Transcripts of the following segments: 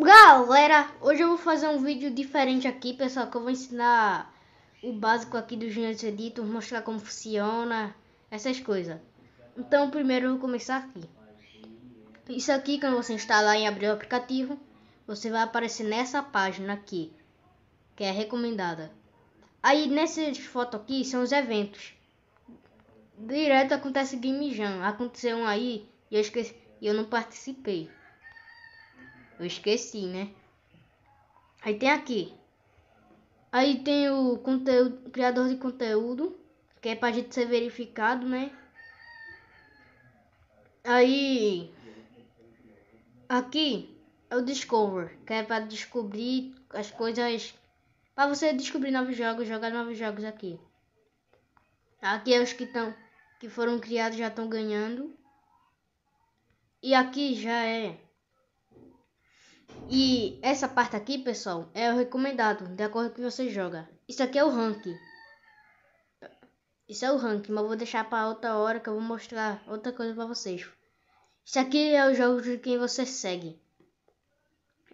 Galera, hoje eu vou fazer um vídeo diferente aqui, pessoal, que eu vou ensinar o básico aqui do Genius Editor, mostrar como funciona, essas coisas. Então, primeiro eu vou começar aqui. Isso aqui, quando você instalar e abrir o aplicativo, você vai aparecer nessa página aqui, que é recomendada. Aí, nessas fotos aqui, são os eventos. Direto acontece Game Jam, aconteceu um aí e eu esqueci, eu não participei. Eu esqueci, né? Aí tem aqui. Aí tem o conteúdo, criador de conteúdo, que é pra gente ser verificado, né? Aí aqui é o Discover, que é para descobrir as coisas para você descobrir novos jogos, jogar novos jogos aqui. Aqui é os que estão que foram criados já estão ganhando. E aqui já é e essa parte aqui, pessoal, é o recomendado, de acordo com que você joga. Isso aqui é o rank. Isso é o rank, mas vou deixar para outra hora que eu vou mostrar outra coisa para vocês. Isso aqui é o jogo de quem você segue.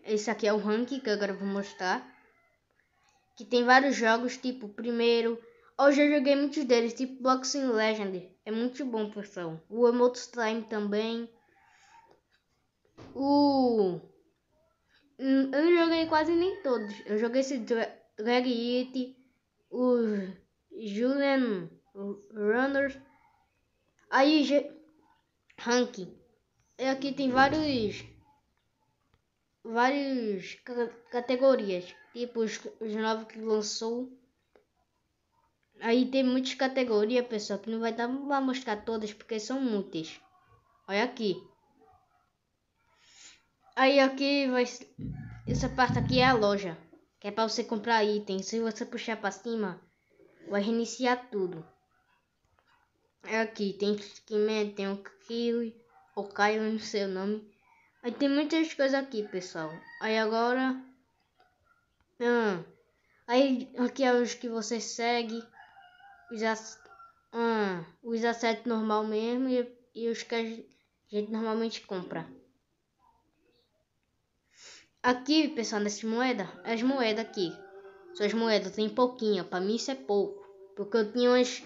Esse aqui é o rank que agora eu vou mostrar. Que tem vários jogos, tipo primeiro. Hoje eu joguei muitos deles, tipo Boxing Legend. É muito bom, pessoal. O Emote Slime também. O Hum, eu não joguei quase nem todos. Eu joguei esse Drag It, os Julian Runners. Aí, ranking. E aqui tem vários várias categorias, tipo os, os novos que lançou. Aí tem muitas categorias, pessoal, que não vai dar pra mostrar todas porque são muitas. Olha aqui. Aí aqui vai. Essa parte aqui é a loja. Que é pra você comprar itens. Se você puxar pra cima, vai reiniciar tudo. É aqui, tem que tem o Kiwi, o Caio, não sei o nome. Aí tem muitas coisas aqui, pessoal. Aí agora. Ah, aí aqui é os que você segue. Os, ass... ah, os assetos normal mesmo e, e os que a gente normalmente compra. Aqui, pessoal, nessas moedas, as moedas aqui. Suas moedas tem pouquinha, pra mim isso é pouco. Porque eu tinha umas.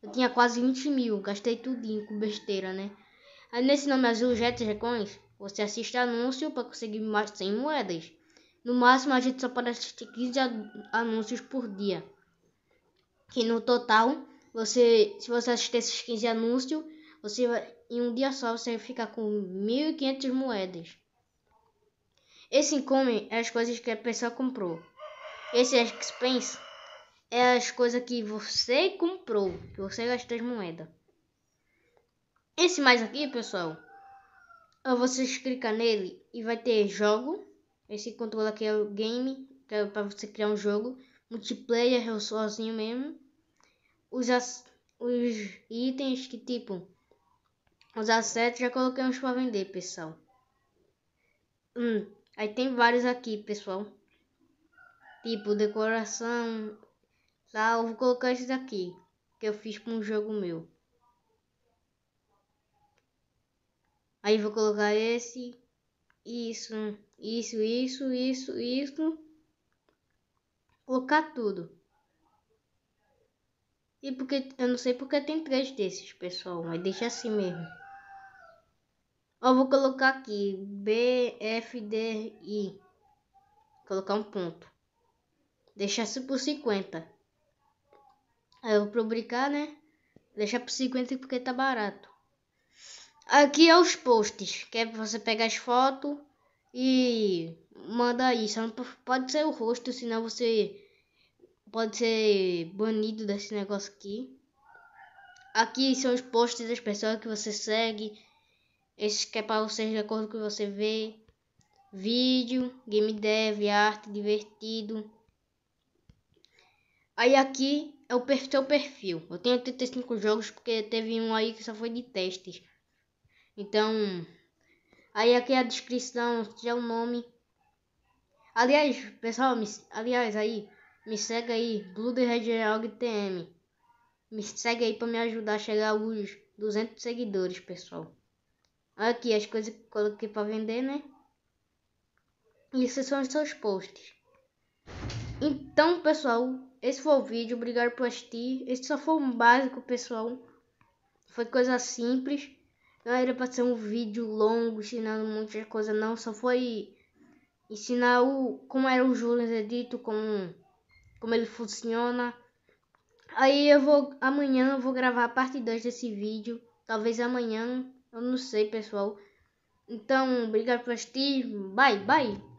Eu tinha quase 20 mil, gastei tudinho com besteira, né? Aí nesse nome azul, Jet Recons, você assiste anúncio para conseguir mais 100 moedas. No máximo a gente só pode assistir 15 anúncios por dia. Que no total, você, se você assistir esses 15 anúncios, você em um dia só você vai ficar com 1.500 moedas. Esse come é as coisas que a pessoa comprou. Esse é expense é as coisas que você comprou, que você gastou as moeda. Esse mais aqui, pessoal, você clicar nele e vai ter jogo. Esse controle aqui é o game, que é para você criar um jogo multiplayer eu sozinho mesmo. Os, os itens que tipo os assets já coloquei uns para vender, pessoal. Hum, Aí tem vários aqui, pessoal. Tipo, decoração. Tá, eu vou colocar esse daqui. Que eu fiz para um jogo meu. Aí vou colocar esse. Isso, isso, isso, isso, isso. Colocar tudo. E porque eu não sei porque tem três desses, pessoal, mas deixa assim mesmo. Eu vou colocar aqui BFDI. Colocar um ponto. Deixar por 50. Aí eu vou publicar, né? Deixar por 50 porque tá barato. Aqui é os posts. Que é pra você pegar as fotos e manda aí. Só não pode ser o rosto, senão você pode ser banido desse negócio aqui. Aqui são os posts das pessoas que você segue esse que é para vocês de acordo com o que você vê. Vídeo, game dev, arte, divertido. Aí aqui é o perfil, seu perfil. Eu tenho 35 jogos porque teve um aí que só foi de testes. Então, aí aqui é a descrição, já é o nome. Aliás, pessoal, me, aliás aí, me segue aí, Blue TM. Me segue aí para me ajudar a chegar aos 200 seguidores, pessoal. Aqui as coisas que coloquei para vender, né? E esses são os seus posts. Então, pessoal, esse foi o vídeo. Obrigado por assistir. Esse só foi um básico, pessoal. Foi coisa simples. Não era para ser um vídeo longo ensinando um monte de coisa, não. Só foi ensinar o, como era o Julius Edito, como, como ele funciona. Aí eu vou. Amanhã eu vou gravar a parte 2 desse vídeo. Talvez amanhã eu não sei, pessoal. Então, obrigado por assistir. Bye, bye.